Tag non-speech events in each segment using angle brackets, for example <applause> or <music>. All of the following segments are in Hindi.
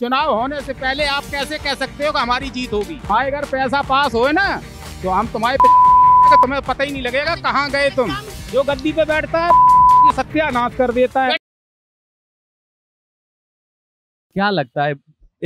चुनाव होने से पहले आप कैसे कह सकते हो कि हमारी जीत होगी भाई अगर पैसा पास हो ना तो हम तुम्हारे <laughs> तुम्हें पता ही नहीं लगेगा कहाँ गए तुम जो गद्दी पे बैठता है <laughs> सत्यानाश कर देता है क्या लगता है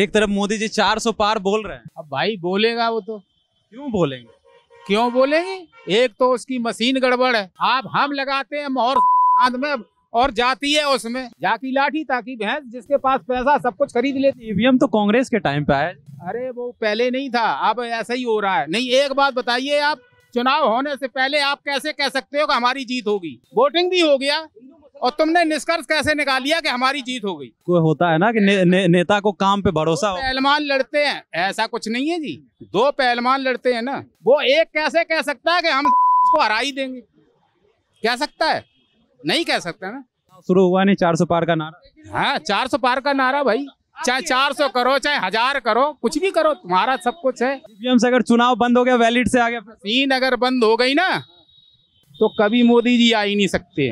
एक तरफ मोदी जी 400 पार बोल रहे हैं अब भाई बोलेगा वो तो क्यों बोलेंगे क्यों बोलेंगे एक तो उसकी मशीन गड़बड़ है आप हम लगाते हैं मोहर <laughs> में और जाती है उसमें जाकी लाठी ताकि भैंस जिसके पास पैसा सब कुछ खरीद लेती ईवीएम तो कांग्रेस के टाइम पे आया अरे वो पहले नहीं था अब ऐसा ही हो रहा है नहीं एक बात बताइए आप चुनाव होने से पहले आप कैसे कह सकते हो कि हमारी जीत होगी वोटिंग भी हो गया और तुमने निष्कर्ष कैसे निकाल लिया कि हमारी जीत हो गई कोई होता है ना कि ने, ने, नेता को काम पे भरोसा हो पहलवान लड़ते हैं ऐसा कुछ नहीं है जी दो पहलवान लड़ते हैं ना वो एक कैसे कह सकता है कि हम उसको हरा ही देंगे कह सकता है नहीं कह सकते ना शुरू हुआ नहीं चार सौ पार का नारा हाँ चार सौ पार का नारा भाई चाहे चार सौ करो चाहे हजार करो कुछ भी करो तुम्हारा सब कुछ है ईवीएम से अगर चुनाव बंद हो गया वैलिड से आगे सीन अगर बंद हो गई ना तो कभी मोदी जी आ ही नहीं सकते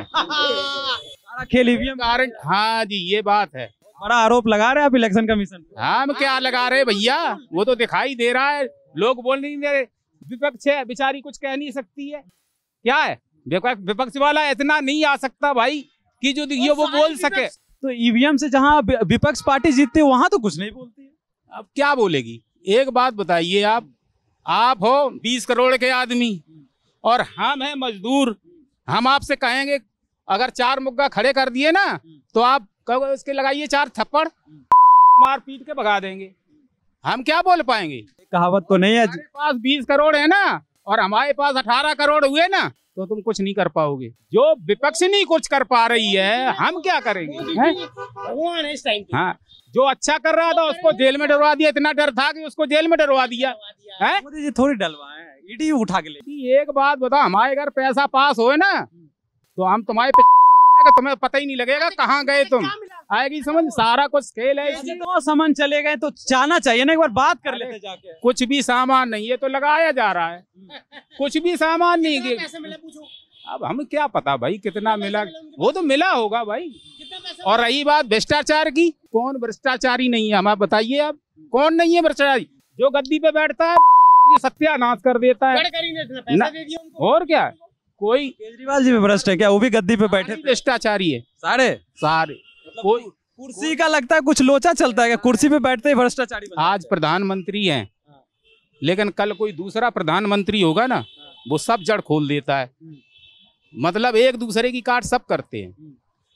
खेल ईवीएम कारण हाँ जी ये बात है बड़ा आरोप लगा रहे हैं आप इलेक्शन कमीशन हाँ क्या लगा रहे भैया वो तो दिखाई दे रहा है लोग बोल नहीं दे रहे विपक्ष है बेचारी कुछ कह नहीं सकती है क्या है विपक्ष वाला इतना नहीं आ सकता भाई कि जो दिखियो वो बोल सके तो ईवीएम से जहाँ विपक्ष पार्टी जीतती है वहां तो कुछ नहीं बोलती अब क्या बोलेगी एक बात बताइए आप आप हो बीस करोड़ के आदमी और हम हैं मजदूर हम आपसे कहेंगे अगर चार मुग्गा खड़े कर दिए ना तो आप कहोगे उसके लगाइए चार थप्पड़ मार पीट के भगा देंगे हम क्या बोल पाएंगे कहावत तो नहीं है पास बीस करोड़ है ना और हमारे पास अठारह करोड़ हुए ना तो तुम कुछ नहीं कर पाओगे जो विपक्ष नहीं कुछ कर पा रही है हम क्या करेंगे भगवान इस टाइम हाँ जो अच्छा कर रहा था उसको जेल में डरवा दिया इतना डर था कि उसको जेल में डरवा दिया है मोदी जी थोड़ी डलवाए ईडी उठा के ले एक बात बताओ हमारे घर पैसा पास हो ना तो हम तुम्हारे तुम्हें पता ही नहीं लगेगा कहाँ गए तुम आएगी समझ सारा कुछ खेल है तो सामान चले गए तो जाना चाहिए ना एक बार बात कर लेते जाके कुछ भी सामान नहीं है तो लगाया जा रहा है कुछ भी सामान नहीं है अब हम क्या पता भाई कितना मिला वो तो मिला होगा भाई और रही बात भ्रष्टाचार की कौन भ्रष्टाचारी नहीं है हमारा बताइए आप कौन नहीं है भ्रष्टाचारी जो गद्दी पे बैठता है सत्यानाश कर देता है और क्या कोई केजरीवाल जी भी भ्रष्ट है क्या वो भी गद्दी पे बैठे भ्रष्टाचारी है सारे सारे मतलब कोई कुर्सी का लगता है कुछ लोचा चलता है कुर्सी पे बैठते ही भ्रष्टाचारी आज प्रधानमंत्री हैं हाँ। लेकिन कल कोई दूसरा प्रधानमंत्री होगा ना हाँ। वो सब जड़ खोल देता है हम्म। मतलब एक दूसरे की काट सब करते हैं हम्म।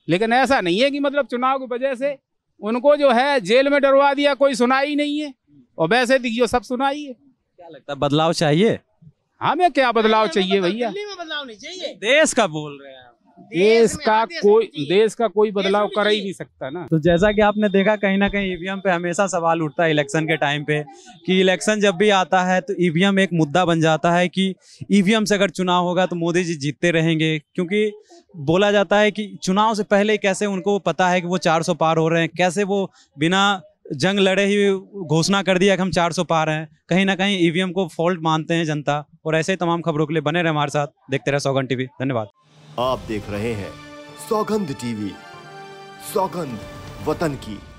लेकिन ऐसा नहीं है कि मतलब चुनाव की वजह से उनको जो है जेल में डरवा दिया कोई सुनाई नहीं है हम्म। और वैसे दिखियो सब सुनाई है क्या लगता है बदलाव चाहिए हमें हाँ, क्या बदलाव चाहिए मतलब भैया बदलाव नहीं चाहिए देश का बोल रहे हैं देश, का कोई देश का कोई बदलाव कर ही नहीं सकता ना तो जैसा कि आपने देखा कहीं ना कहीं ईवीएम e पे हमेशा सवाल उठता है इलेक्शन के टाइम पे कि इलेक्शन जब भी आता है तो ईवीएम e एक मुद्दा बन जाता है कि ईवीएम e से अगर चुनाव होगा तो मोदी जी जीतते रहेंगे क्योंकि बोला जाता है कि चुनाव से पहले कैसे उनको पता है कि वो चार पार हो रहे हैं कैसे वो बिना जंग लड़े ही घोषणा कर दिया कि हम चार पार हैं कहीं ना कहीं ईवीएम को फॉल्ट मानते हैं जनता और ऐसे ही तमाम खबरों के लिए बने रहे हमारे साथ देखते रहे सौगन टीवी धन्यवाद आप देख रहे हैं सौगंध टीवी सौगंध वतन की